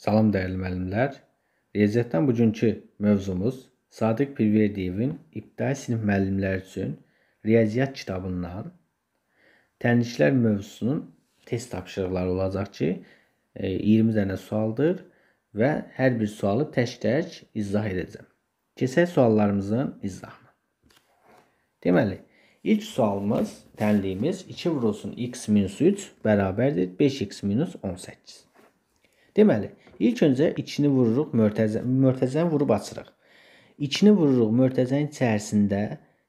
Salam dəyərli müəllimlər. Riyaziyyatdan bugünkü mövzumuz Sadiq Pirverdiyevin ibtidai sinif müəllimləri üçün riyaziyyat kitabından tənqidlər mövzusunun test tapşırıqları olacaq ki, 20 e, dənə sualdır və hər bir sualı tək-tək izah edəcəm. Keçək suallarımızın izahına. Deməli, ilk sualımız, tənliyimiz 2 vurulsun x-3 bərabərdir 5x-18. Deməli, ilk öncə içini vururuq, mörtəzə, mörtəzəni vurub açırıq. İçini vururuq mörtəzənin içərisində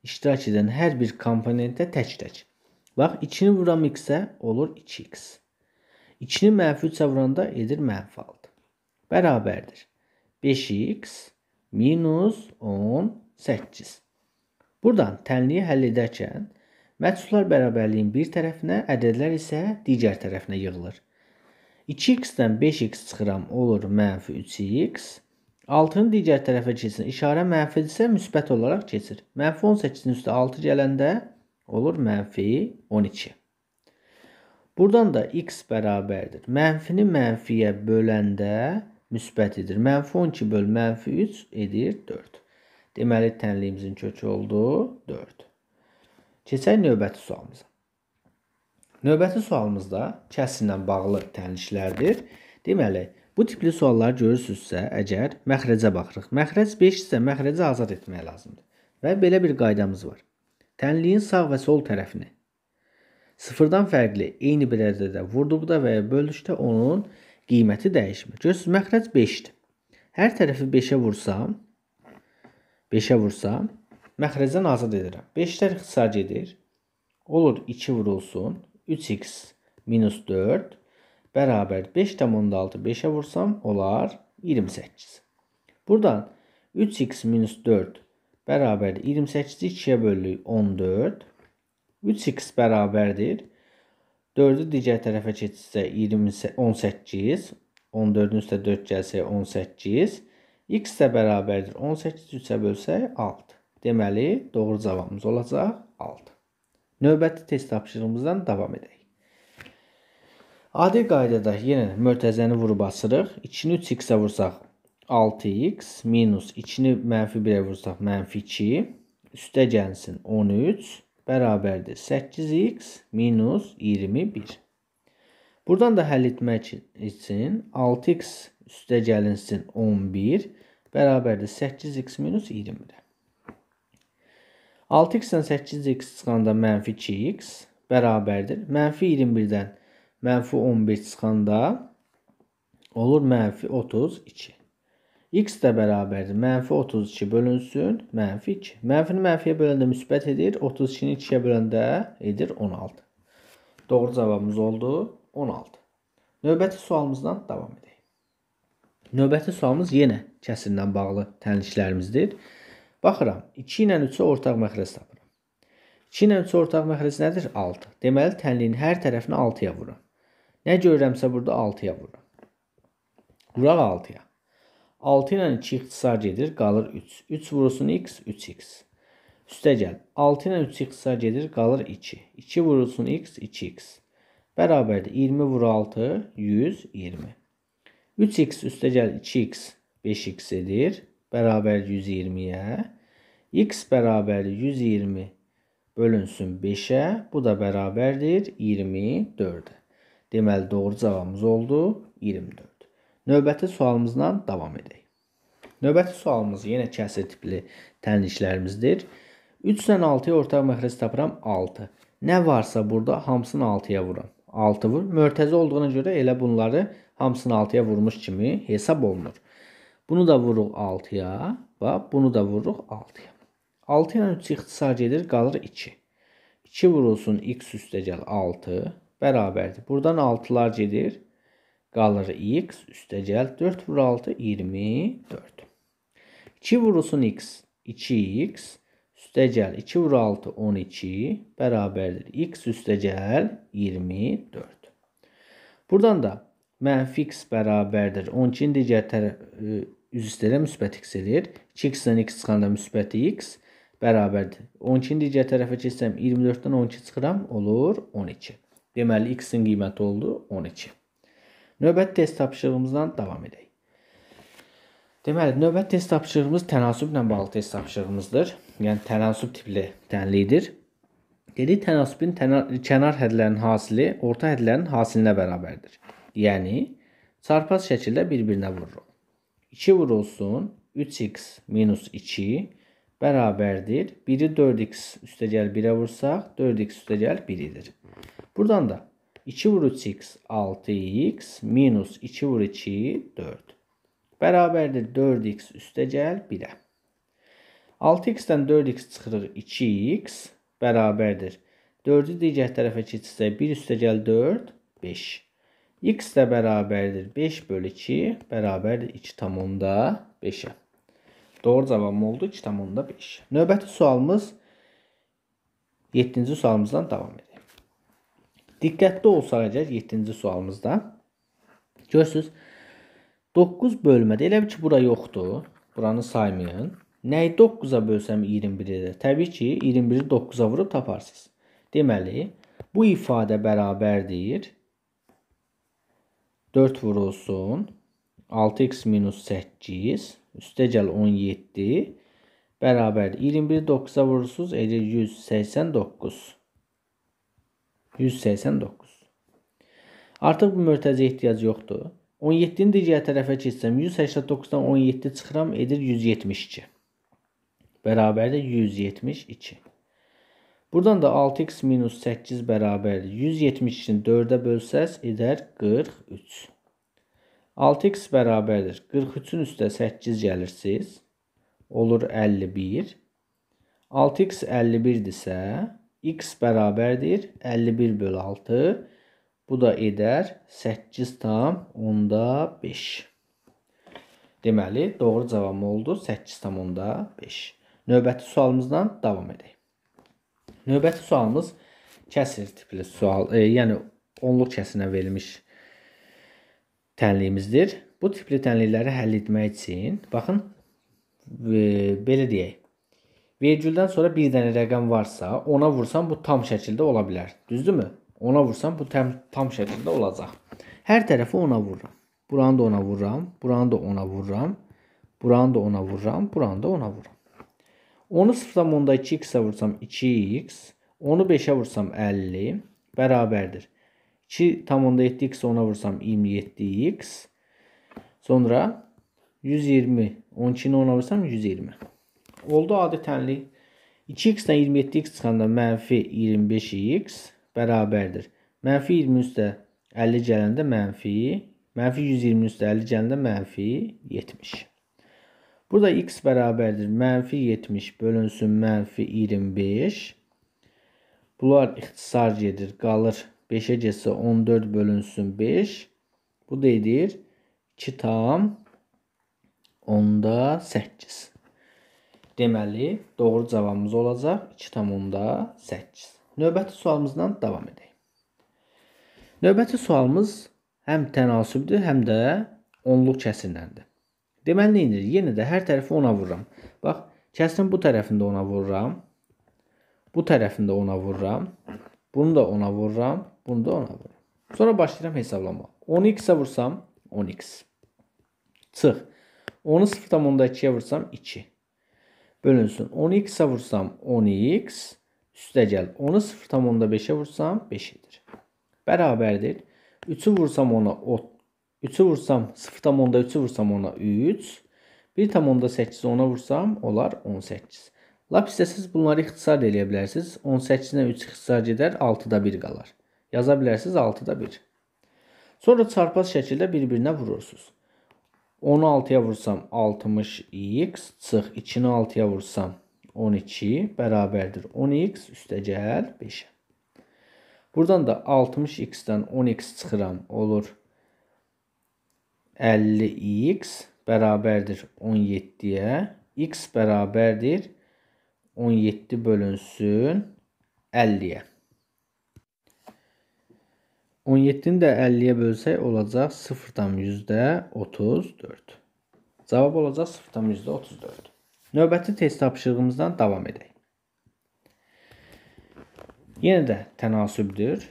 iştirak edən hər bir komponentə tək-tək. Bax, içini vuram x-ə olur 2x. İçini mənfi 3-ə vuranda edir mənfi 6. Bərabərdir. 5x minus 18. Buradan tənliyi həll edərkən, Məhsullar bərabərliyin bir tərəfinə, ədədlər isə digər tərəfinə yığılır. 2x-dən 5x çıxıram, olur mənfi 3x. 6-nı digər tərəfə keçsin. İşarə mənfidirsə, müsbət olaraq keçir. Mənfi 18-in üstə 6 gələndə olur mənfi 12. Buradan da x bərabərdir. Mənfini mənfiyə böləndə müsbətidir. Mənfi 12 böl mənfi 3 edir 4. Deməli, tənliyimizin kökü oldu 4. Keçək növbəti sualımıza. Növbəti sualımız da kəsrlə bağlı tənişlərdir. Deməli, bu tipli sualları görürsünüzsə, əgər məxrəcə baxırıq. Məxrəc 5 isə məxrəci azad etmək lazımdır. Və belə bir qaydamız var. Tənliyin sağ və sol tərəfini sıfırdan fərqli eyni bir ədədə vurduqda və ya bölüşdə onun qiyməti dəyişmir. Görürsüz, məxrəc 5-dir. Hər tərəfi 5-ə vursam, 5-ə vursam, məxrəcdən azad edirəm. 5-lər ixtisar gedir. Olur 2 vurulsun. 3x minus 4 bərabər 5,6 5-ə e vursam olar 28. Buradan 3x minus 4 bərabər 28-i 2-yə bölürük 14. 3x bərabərdir. 4-ü digər tərəfə keçirsə 18, 14-ün üstə 4 gəlsə 18, x də bərabərdir 18 3-ə bölsək 6. Deməli, doğru cavabımız olacaq 6. Növbəti test tapşırığımızdan davam edək. Adi qaydada yenə mötəzəni vurub asırıq. 2-ni 3x-ə vursaq 6x minus 2-ni mənfi 1-ə vursaq mənfi 2 üstə gəlsin 13 bərabərdir 8x minus 21. Buradan da həll etmək üçün 6x üstə gəlinsin 11 bərabərdir 8x minus 20. 6x-dən 8x çıxanda mənfi 2x bərabərdir. Mənfi 21-dən mənfi 11 çıxanda olur mənfi 32. X də bərabərdir. Mənfi 32 bölünsün, mənfi 2. Mənfini mənfiyə böləndə müsbət edir. 32-ni 2-yə böləndə edir 16. Doğru cavabımız oldu 16. Növbəti sualımızdan davam edək. Növbəti sualımız yenə kəsirlə bağlı tənliklərimizdir. Baxıram, 2 ilə 3-ə ortaq məxrəc tapıram. 2 ilə 3-ə ortaq məxrəc nədir? 6. Deməli, tənliyin hər tərəfini 6-ya vuram. Nə görürəmsə burada 6-ya vuram. Vuraq 6-ya. 6 ilə 2 ixtisar gedir, qalır 3. 3 vurulsun x, 3x. Üstə gəl. 6 ilə 3 ixtisar gedir, qalır 2. 2 vurulsun x, 2x. Bərabərdir 20 vur 6, 120. 3x üstə gəl 2x, 5x edir bərabər 120-yə, x bərabər 120 bölünsün 5-ə, bu da bərabərdir 24-ə. Deməli, doğru cavabımız oldu 24. Növbəti sualımızla davam edək. Növbəti sualımız yenə kəsir tipli tənliklərimizdir. 3-dən 6-ya ortaq məxrəc tapıram 6. Nə varsa burada hamısını 6-ya vuram. 6 vur. Mörtəzi olduğuna görə elə bunları hamısını 6-ya vurmuş kimi hesab olunur. Bunu da vururuq 6-ya və bunu da vururuq 6-ya. 6 ilə 3 ixtisar gedir, qalır 2. 2 vurulsun x üstə gəl 6 bərabərdir. Buradan 6-lar gedir, qalır x üstə gəl 4 vur 6 24. 2 vurulsun x 2x üstə gəl 2 vur 6 12 bərabərdir. x üstə gəl 24. Buradan da mənfi x bərabərdir. 12-nin digər tərəfi üz üstə də müsbət x eləyir. 2x-dən x çıxanda müsbət x bərabərdir. 12-ni digər tərəfə keçsəm 24-dən 12 çıxıram, olur 12. Deməli x-in qiyməti oldu 12. Növbəti test tapşırığımızdan davam edək. Deməli, növbəti test tapşırığımız tənasüblə bağlı test tapşırığımızdır. Yəni tənasüb tipli tənlidir. Dedik, tənasübün təna kənar hədlərinin hasili orta hədlərin hasilinə bərabərdir. Yəni çarpaz şəkildə bir-birinə vururuq. 2 vurulsun. 3x minus 2 bərabərdir. 1-i 4x üstə gəl 1-ə vursaq 4x üstə gəl 1-dir. Buradan da 2 vur 3x 6x minus 2 vur 2 4. Bərabərdir 4x üstə gəl 1-ə. 6x-dən 4x çıxırıq 2x bərabərdir. 4-ü digər tərəfə keçirsək 1 üstə gəl 4 5. X də bərabərdir 5 bölü 2 bərabərdir 2 tam onda 5-ə. Doğru cavabım oldu 2 tam onda 5. Növbəti sualımız 7-ci sualımızdan davam edir. Diqqətli olsaq əgər 7-ci sualımızda görürsüz 9 bölmədə elə bil ki bura yoxdur. Buranı saymayın. Nəyi 9-a bölsəm 21 edir. Təbii ki 21-i 9-a vurub taparsınız. Deməli bu ifadə bərabərdir 4 vurulsun. 6x minus 8 üstəgəl 17 bərabər 21 9-a vurursunuz edir 189. 189. Artıq bu mörtəzə ehtiyac yoxdur. 17-ni digər tərəfə keçsəm 189-dan 17 çıxıram edir 172. Bərabər də 172. Buradan da 6x minus 8 bərabər 172-ni 4-ə bölsəz edər 43. 6x bərabərdir. 43-ün üstə 8 gəlirsiniz. Olur 51. 6x 51-dirsə, x bərabərdir 51 bölü 6. Bu da edər 8 tam 10-da 5. Deməli, doğru cavab oldu 8 tam 10-da 5. Növbəti sualımızdan davam edək. Növbəti sualımız kəsir tipli sual, e, yəni onluq kəsinə verilmiş tənliyimizdir. Bu tipli tənlikləri həll etmək üçün baxın e, belə deyək. Vergüldən sonra bir dənə rəqəm varsa, ona vursan bu tam şəkildə ola bilər. Düzdürmü? Ona vursan bu tam tam şəkildə olacaq. Hər tərəfi ona vururam. Buranı da ona vururam, buranı da ona vururam, buranı da ona vururam, buranı da ona vururam. Onu 0,2 x-ə vursam 2x, onu 5-ə vursam 50 bərabərdir. 2,7 x ona vursam 27x. Sonra 120, 12-ni ona vursam 120. Oldu adi tənlik. 2x-dən 27x çıxanda mənfi 25x bərabərdir. Mənfi 20 üstə 50 gələndə mənfi, mənfi 120 üstə 50 gələndə mənfi 70. Burada x bərabərdir. Mənfi 70 bölünsün mənfi 25. Bunlar ixtisar gedir. Qalır 5'e getsə 14 bölünsün 5. Bu deyilir 2 tam 10'da 8. Deməli, doğru cavabımız olacaq 2 tam 10'da 8. Növbəti sualımızdan davam edək. Növbəti sualımız həm tənasübdür, həm də onluq kəsirləndir. Deməli nə edir? Yenə də hər tərəfi ona vururam. Bax, kəsrin bu tərəfində ona vururam. Bu tərəfində ona vururam. Bunu da ona vururam, bunu da ona vururam. Sonra başlayıram hesablama. 10x-ə vursam 10x. Çıx. 10-u 0.2-yə vursam 2. Bölünsün. 10x-ə vursam 10x. Üstə gəl. 10-u 0.5-ə vursam 5 edir. Bərabərdir. 3-ü vursam ona 3-ü vursam 0,3-ü vursam ona 3. 1,8 ona vursam olar 18. Lap istəsiz bunları ixtisar eləyə bilərsiniz. 18-dən 3 ixtisar gedər, 6-da 1 qalar. Yaza bilərsiniz 6-da 1. Sonra çarpaz şəkildə bir-birinə vurursunuz. 16-ya vursam 60x, çıx 2-ni 6-ya vursam 12 bərabərdir 10x üstəgəl 5-ə. Buradan da 60x-dən 10x çıxıram, olur 5. 50x bərabərdir 17-yə. x bərabərdir 17 bölünsün 50-yə. 17-ni də 50-yə bölsək olacaq 0,34. Cavab olacaq 0,34. Növbəti test tapışırığımızdan davam edək. Yenə də tənasübdür.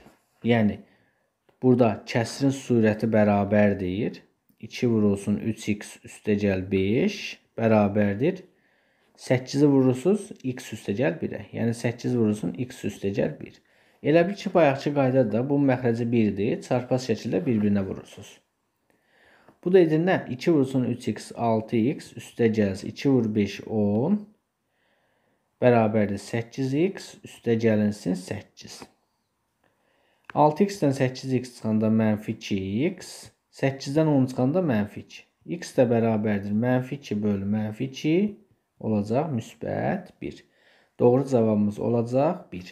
Yəni, burada kəsrin surəti bərabərdir. 2 vurulsun 3x üstəcəl 5 bərabərdir. 8-i vurursunuz x üstəcəl 1-ə. Yəni 8 vurulsun x üstəcəl 1. Elə bir ki, bayaqçı qaydada da bu məxrəci 1-dir. Çarpaz şəkildə bir-birinə vurursunuz. Bu da edindən 2 vurulsun 3x 6x üstəcəl 2 vur 5 10 bərabərdir 8x üstəcəlinsin 8. 6x-dən 8x çıxanda -2x 8-dən 10 çıxanda mənfi 2. X də bərabərdir. Mənfi 2 bölü mənfi 2 olacaq müsbət 1. Doğru cavabımız olacaq 1.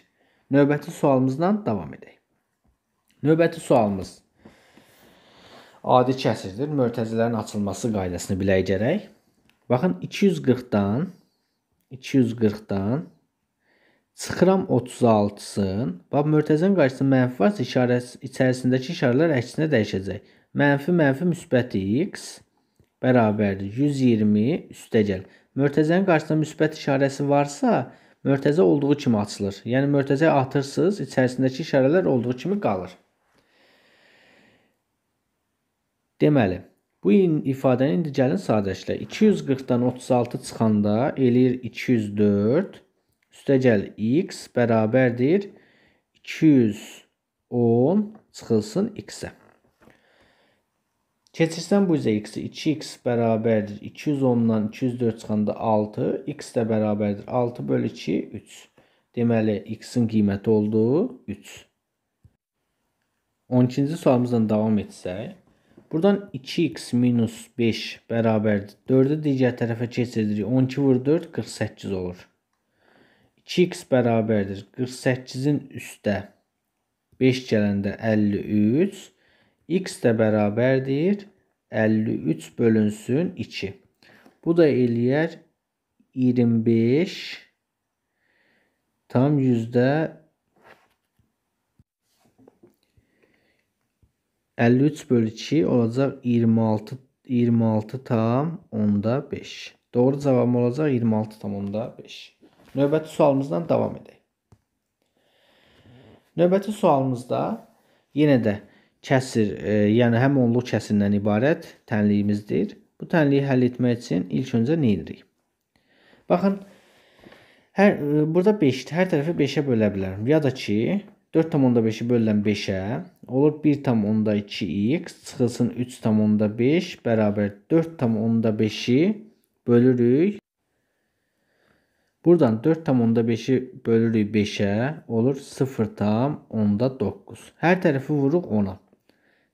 Növbəti sualımızla davam edək. Növbəti sualımız adi kəsirdir. Mörtəzələrin açılması qaydasını bilək gərək. Baxın 240-dan 240-dan çıxıram 36-sın. Bax mörtəzənin qarşısında mənfi varsa işarəsi içərisindəki işarələr əksinə dəyişəcək. Mənfi mənfi müsbət x bərabərdir 120 üstəgəl. Mörtəzənin qarşısında müsbət işarəsi varsa, mörtəzə olduğu kimi açılır. Yəni mörtəzə atırsınız, içərisindəki işarələr olduğu kimi qalır. Deməli, bu ifadəni indi gəlin sadələşdirək. 240-dan 36 çıxanda eləyir 204. Üstəgəl x bərabərdir 210 çıxılsın x-ə. Keçirsən bu üzə x-i. 2x bərabərdir 210-dan 204 çıxanda 6, x də bərabərdir 6 bölü 2, 3. Deməli, x-in qiyməti oldu 3. 12-ci sualımızdan davam etsək. Buradan 2x minus 5 bərabərdir. 4-ü digər tərəfə keçiririk. 12 vur 4, 48 olur. 2x bərabərdir. 48-in üstə 5 gələndə 53. 53. X də bərabərdir 53 bölünsün 2. Bu da eləyər 25 tam yüzdə 53 bölü 2 olacaq 26 26 tam onda 5. Doğru cavabım olacaq 26 tam onda 5. Növbəti sualımızdan davam edək. Növbəti sualımızda yenə də kəsir, e, yəni həm onluq kəsirindən ibarət tənliyimizdir. Bu tənliyi həll etmək üçün ilk öncə nə edirik? Baxın, hər e, burada 5, hər tərəfi 5-ə bölə bilərəm. Ya da ki, 4.5-i bölünən 5-ə olur 1.2x çıxılsın 3.5 bərabər 4.5-i bölürük. Buradan 4.5-i bölürük 5-ə olur 0.9. Hər tərəfi vururuq 10-a.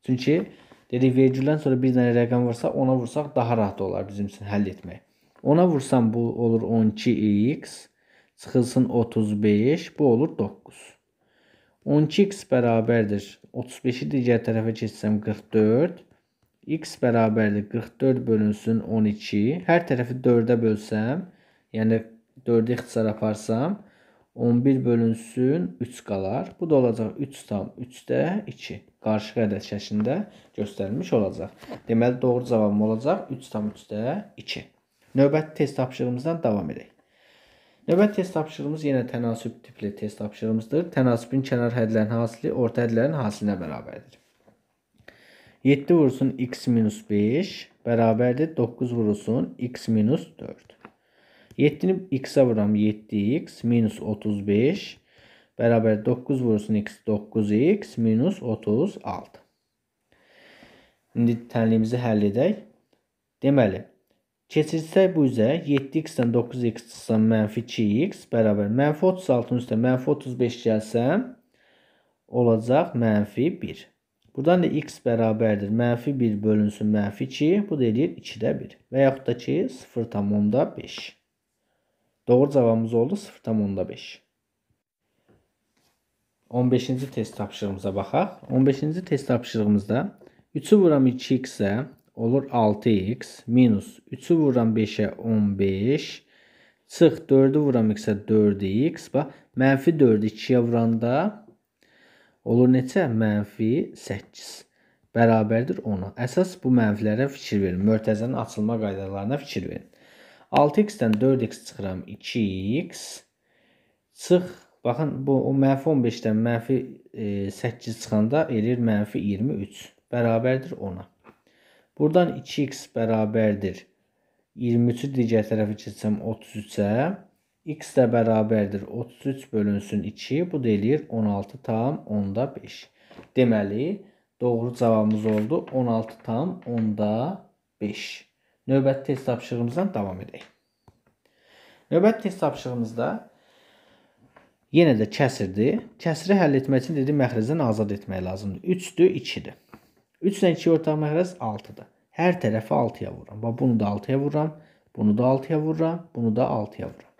Çünki dedik vergüldən sonra bir dənə rəqəm varsa, ona vursaq daha rahat olar bizim üçün həll etmək. Ona vursam bu olur 12x, çıxılsın 35, bu olur 9. 12x bərabərdir. 35-i digər tərəfə keçsəm 44. x bərabərdir 44 bölünsün 12. Hər tərəfi 4-ə bölsəm, yəni 4-ü ixtisar aparsam, 11 bölünsün 3 qalar. Bu da olacaq 3 tam 3-də 2. Qarışıq ədəd şəklində göstərilmiş olacaq. Deməli doğru cavabım olacaq 3 tam 3-də 2. Növbəti test tapşırığımızdan davam edək. Növbəti test tapşırığımız yenə tənasüb tipli test tapşırığımızdır. Tənasübün kənar hədlərinin hasili orta hədlərin hasilinə bərabərdir. 7 vurulsun x minus 5 bərabərdir 9 vurulsun x minus 4. 7-ni x-ə vuram 7x minus 35 bərabər 9 vursun x 9x minus 36. İndi tənliyimizi həll edək. Deməli, keçirsək bu üzə 7x-dən 9x çıxsa mənfi 2x bərabər mənfi 36-ın üstə mənfi 35 gəlsəm olacaq mənfi 1. Buradan da x bərabərdir. Mənfi 1 bölünsün mənfi 2. Bu da eləyir 2-də 1. Və yaxud da ki 0,5. Doğru cavabımız oldu 0,5. 15-ci test tapşırığımıza baxaq. 15-ci test tapşırığımızda 3-ü vuram 2x isə olur 6x minus 3-ü vuram 5-ə 15 çıx 4-ü vuram x-ə 4x bax mənfi 4-ü 2-yə vuranda olur neçə? Mənfi 8 bərabərdir 10-a. Əsas bu mənfilərə fikir verin. Mörtəzənin açılma qaydalarına fikir verin. 6x-dən 4x çıxıram 2x. Çıx, baxın bu o mənfi 15-dən mənfi e, 8 çıxanda eləyir mənfi 23. Bərabərdir 10-a. Buradan 2x bərabərdir 23-ü digər tərəfə keçsəm 33-ə. x də bərabərdir 33 bölünsün 2. Bu da eləyir 16 tam 10-da 5. Deməli, doğru cavabımız oldu 16 tam 10-da 5 növbəti test tapşırığımızdan davam edək. Növbəti test tapşırığımızda yenə də kəsirdir. Kəsiri həll etmək üçün dedim məxrəcdən azad etmək lazımdır. 3-dür, 2-dir. 3 ilə 2 ortaq məxrəc 6-dır. Hər tərəfi 6-ya vururam. Bax bunu da 6-ya vururam, bunu da 6-ya vururam, bunu da 6-ya vururam.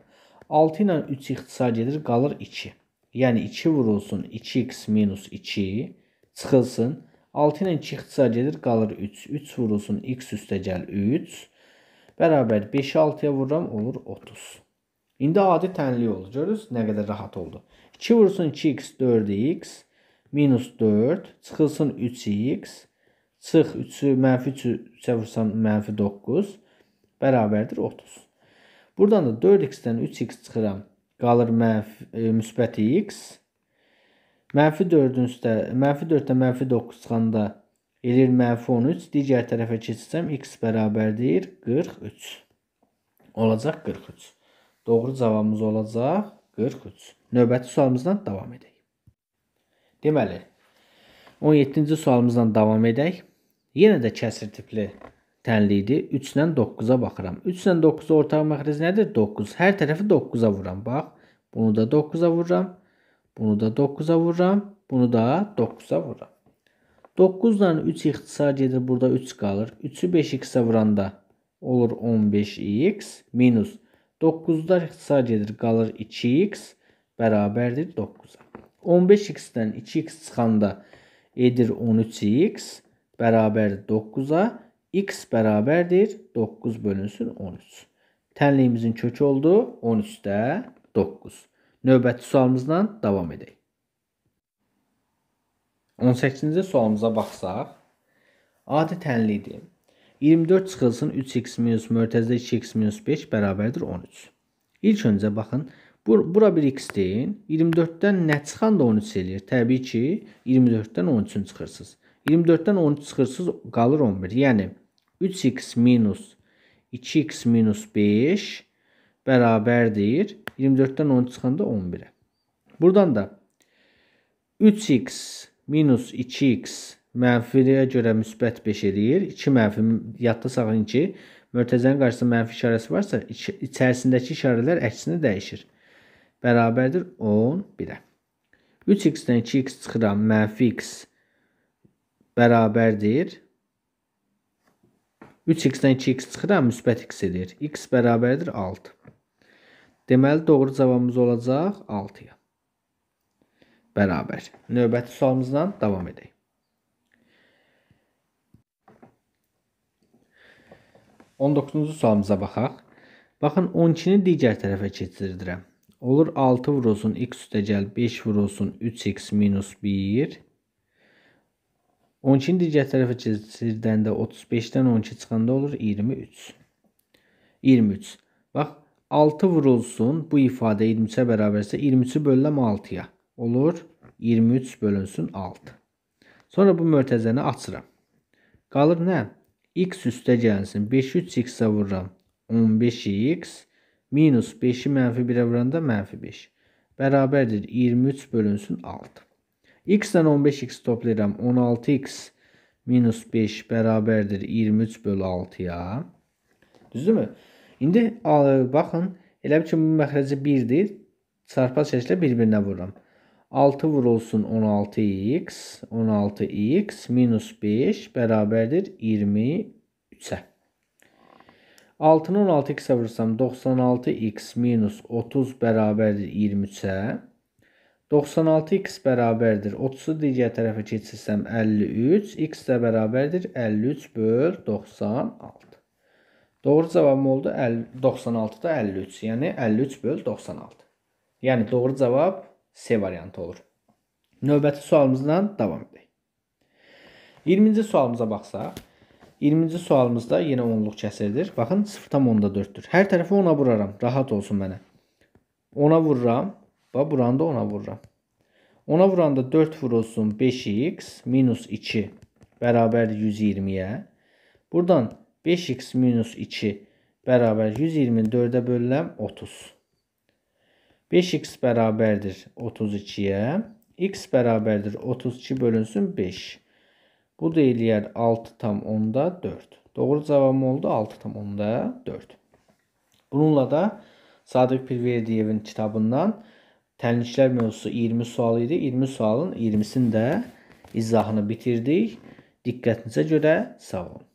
6 ilə 3 ixtisar gedir, qalır 2. Yəni 2 vurulsun 2x-2 çıxılsın 6 ilə 2 ixtisar gedir, qalır 3. 3 vurulsun x üstə gəl 3. Bərabər 5-i 6-ya vururam, olur 30. İndi adi tənlik oldu. Görürüz nə qədər rahat oldu. 2 vurulsun 2x 4x minus 4 çıxılsın 3x. Çıx 3-ü mənfi 3-ə vursan mənfi 9 bərabərdir 30. Buradan da 4x-dən 3x çıxıram. Qalır mənfi, e, müsbət x. Mənfi 4-ün üstə, mənfi 4-də mənfi 9 çıxanda eləyir mənfi 13. Digər tərəfə keçsəm x bərabərdir 43. Olacaq 43. Doğru cavabımız olacaq 43. Növbəti sualımızdan davam edək. Deməli, 17-ci sualımızdan davam edək. Yenə də kəsir tipli tənliydi. 3 ilə 9-a baxıram. 3 ilə 9-a ortaq məxric nədir? 9. Hər tərəfi 9-a vuram. Bax, bunu da 9-a vururam. Bunu da 9-a vururam. Bunu da 9-a vururam. 9-dan 3 ixtisar gedir. Burada 3 qalır. 3-ü 5x-ə vuranda olur 15x minus 9-dan ixtisar gedir. Qalır 2x bərabərdir 9-a. 15x-dən 2x çıxanda edir 13x bərabərdir 9-a. x bərabərdir 9 bölünsün 13. Tənliyimizin kökü oldu 13-də 9 növbəti sualımızla davam edək. 18-ci sualımıza baxsaq, adi tənlidir. 24 çıxılsın 3x minus mörtəzdə 2x minus 5 bərabərdir 13. İlk öncə baxın, bur bura 1x deyin, 24-dən nə çıxan da 13 eləyir. Təbii ki, 24-dən 13-ün çıxırsınız. 24-dən 13 çıxırsınız, qalır 11. Yəni, 3x minus 2x minus 5 bərabərdir 24-dən 10 çıxanda 11-ə. Buradan da 3x minus 2x mənfiyə görə müsbət 5 eləyir. 2 mənfi yadda saxlayın ki, mörtəzənin qarşısında mənfi işarəsi varsa, iç içərisindəki işarələr əksinə dəyişir. Bərabərdir 11-ə. 3x-dən 2x çıxıram, mənfi x bərabərdir 3x-dən 2x çıxıram, müsbət x edir. x bərabərdir 6. Deməli doğru cavabımız olacaq 6-ya. Bərabər. Növbəti sualımızla davam edək. On doqquzuncu sualımıza baxaq. Baxın, 12-ni digər tərəfə keçirdirəm. Olur 6 vurulsun, x üstə gəl 5 vurulsun, 3x minus 1. 12-ni digər tərəfə keçirdəndə 35-dən 12 çıxanda olur 23. 23. Bax, 6 vurulsun. Bu ifade 23'e beraberse 23'ü bölüm 6'ya olur. 23 bölünsün 6. Sonra bu mörtəzəni açıram. Qalır nə? x üstə gəlsin. 500 x-ə 15x minus 5-i mənfi 1-ə vuranda mənfi 5. Bərabərdir 23 bölünsün 6. x-dən 15x toplayıram. 16x minus 5 bərabərdir 23 bölü 6-ya. Düzdür mü? İndi baxın, elə bil ki, bu məxrəci 1-dir. Çarpa şəklə bir-birinə vururam. 6 vurulsun 16x, 16x minus 5 bərabərdir 23-ə. 6-nı 16x-ə vursam 96x minus 30 bərabərdir 23-ə. 96x bərabərdir 30-u digər tərəfə keçirsəm 53, x də bərabərdir 53 böl 96. Doğru cavabım oldu 96-da 53. Yəni 53 böl 96. Yəni doğru cavab C variantı olur. Növbəti sualımızdan davam edək. 20-ci sualımıza baxsaq, 20-ci sualımızda yenə onluq kəsirdir. Baxın 0.4-dür. Hər tərəfi 10-a vuraram. Rahat olsun mənə. 10-a vururam. Bax buranı da 10-a vururam. 10-a vuranda 4 vurulsun 5x minus 2 bərabər 120-yə. Buradan 120 5x minus 2 bərabər 124-ə bölürəm 30. 5x bərabərdir 32-yə. x bərabərdir 32 bölünsün 5. Bu da eləyər 6 tam 10-da 4. Doğru cavabım oldu 6 tam 10-da 4. Bununla da Sadiq Pirverdiyevin kitabından Tənliklər mövzusu 20 sual idi. 20 sualın 20-sini də izahını bitirdik. Diqqətinizə görə sağ olun.